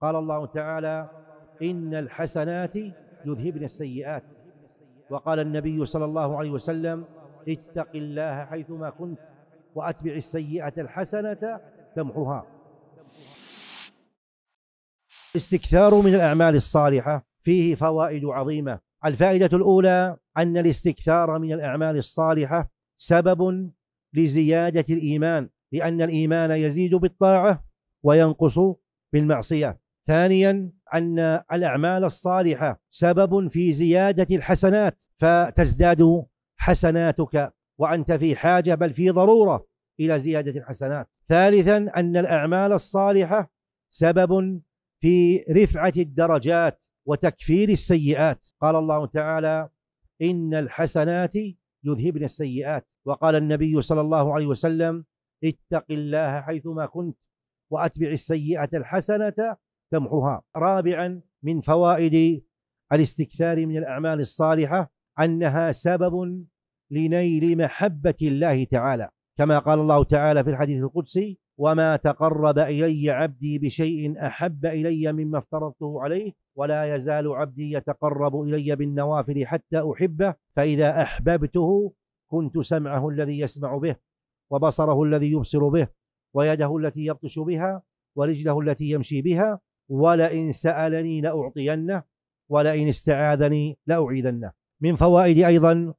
قال الله تعالى إن الحسنات يذهبن السيئات وقال النبي صلى الله عليه وسلم اتق الله حيثما كنت وأتبع السيئة الحسنة تمحها الاستكثار من الأعمال الصالحة فيه فوائد عظيمة الفائدة الأولى أن الاستكثار من الأعمال الصالحة سبب لزيادة الإيمان لأن الإيمان يزيد بالطاعة وينقص بالمعصية ثانيا أن الأعمال الصالحة سبب في زيادة الحسنات فتزداد حسناتك وأنت في حاجة بل في ضرورة إلى زيادة الحسنات ثالثا أن الأعمال الصالحة سبب في رفعة الدرجات وتكفير السيئات قال الله تعالى إن الحسنات يذهبن السيئات وقال النبي صلى الله عليه وسلم اتق الله حيثما كنت وأتبع السيئة الحسنة تمحوها رابعا من فوائد الاستكثار من الأعمال الصالحة أنها سبب لنيل محبة الله تعالى كما قال الله تعالى في الحديث القدسي وما تقرب إلي عبدي بشيء أحب إلي مما افترضته عليه ولا يزال عبدي يتقرب إلي بالنوافل حتى أحبه فإذا أحببته كنت سمعه الذي يسمع به وبصره الذي يبصر به ويده التي يبطش بها ورجله التي يمشي بها ولئن سألني لأعطينه ولئن استعاذني لأعيذنه من فوائد أيضا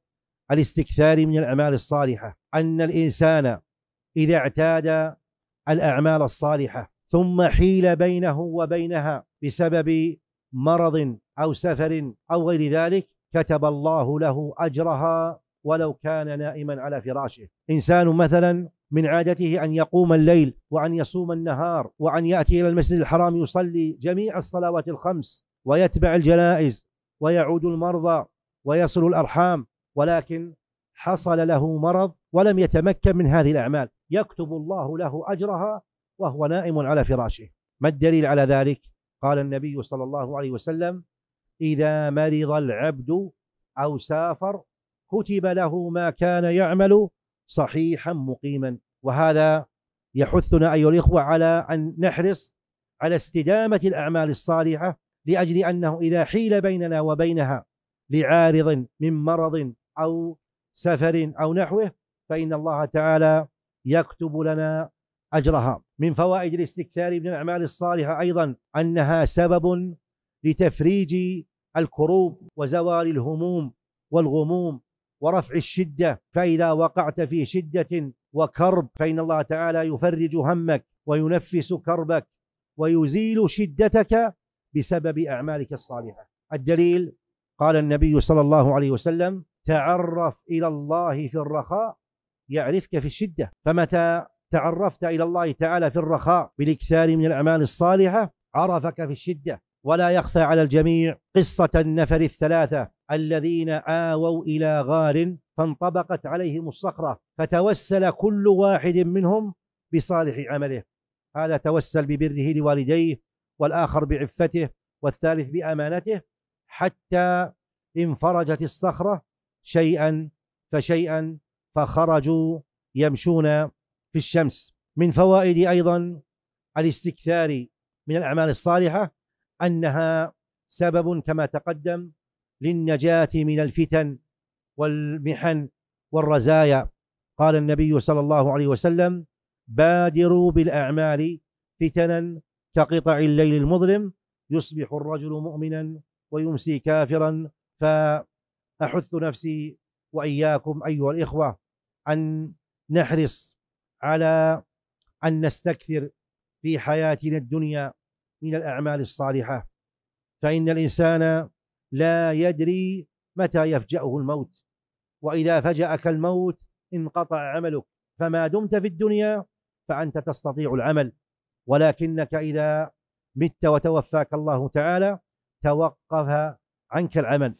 الاستكثار من الأعمال الصالحة أن الإنسان إذا اعتاد الأعمال الصالحة ثم حيل بينه وبينها بسبب مرض أو سفر أو غير ذلك كتب الله له أجرها ولو كان نائما على فراشه انسان مثلا من عادته ان يقوم الليل وان يصوم النهار وان ياتي الى المسجد الحرام يصلي جميع الصلوات الخمس ويتبع الجنائز ويعود المرضى ويصل الارحام ولكن حصل له مرض ولم يتمكن من هذه الاعمال يكتب الله له اجرها وهو نائم على فراشه ما الدليل على ذلك قال النبي صلى الله عليه وسلم اذا مرض العبد او سافر كتب له ما كان يعمل صحيحا مقيما وهذا يحثنا أيها الإخوة على أن نحرص على استدامة الأعمال الصالحة لأجل أنه إذا حيل بيننا وبينها لعارض من مرض أو سفر أو نحوه فإن الله تعالى يكتب لنا أجرها من فوائد الاستكثار من الأعمال الصالحة أيضا أنها سبب لتفريج الكروب وزوال الهموم والغموم ورفع الشدة فإذا وقعت في شدة وكرب فإن الله تعالى يفرج همك وينفس كربك ويزيل شدتك بسبب أعمالك الصالحة الدليل قال النبي صلى الله عليه وسلم تعرف إلى الله في الرخاء يعرفك في الشدة فمتى تعرفت إلى الله تعالى في الرخاء بالإكثار من الأعمال الصالحة عرفك في الشدة ولا يخفى على الجميع قصة النفر الثلاثة الذين آووا إلى غار فانطبقت عليهم الصخرة فتوسل كل واحد منهم بصالح عمله هذا توسل ببره لوالديه والآخر بعفته والثالث بأمانته حتى انفرجت الصخرة شيئا فشيئا فخرجوا يمشون في الشمس من فوائد أيضا الاستكثار من الأعمال الصالحة أنها سبب كما تقدم للنجاة من الفتن والمحن والرزايا قال النبي صلى الله عليه وسلم بادروا بالأعمال فتنا كقطع الليل المظلم يصبح الرجل مؤمنا ويمسي كافرا فأحث نفسي وإياكم أيها الإخوة أن نحرص على أن نستكثر في حياتنا الدنيا من الأعمال الصالحة فإن الإنسان لا يدري متى يفجأه الموت وإذا فجأك الموت انقطع عملك فما دمت في الدنيا فأنت تستطيع العمل ولكنك إذا مت وتوفاك الله تعالى توقف عنك العمل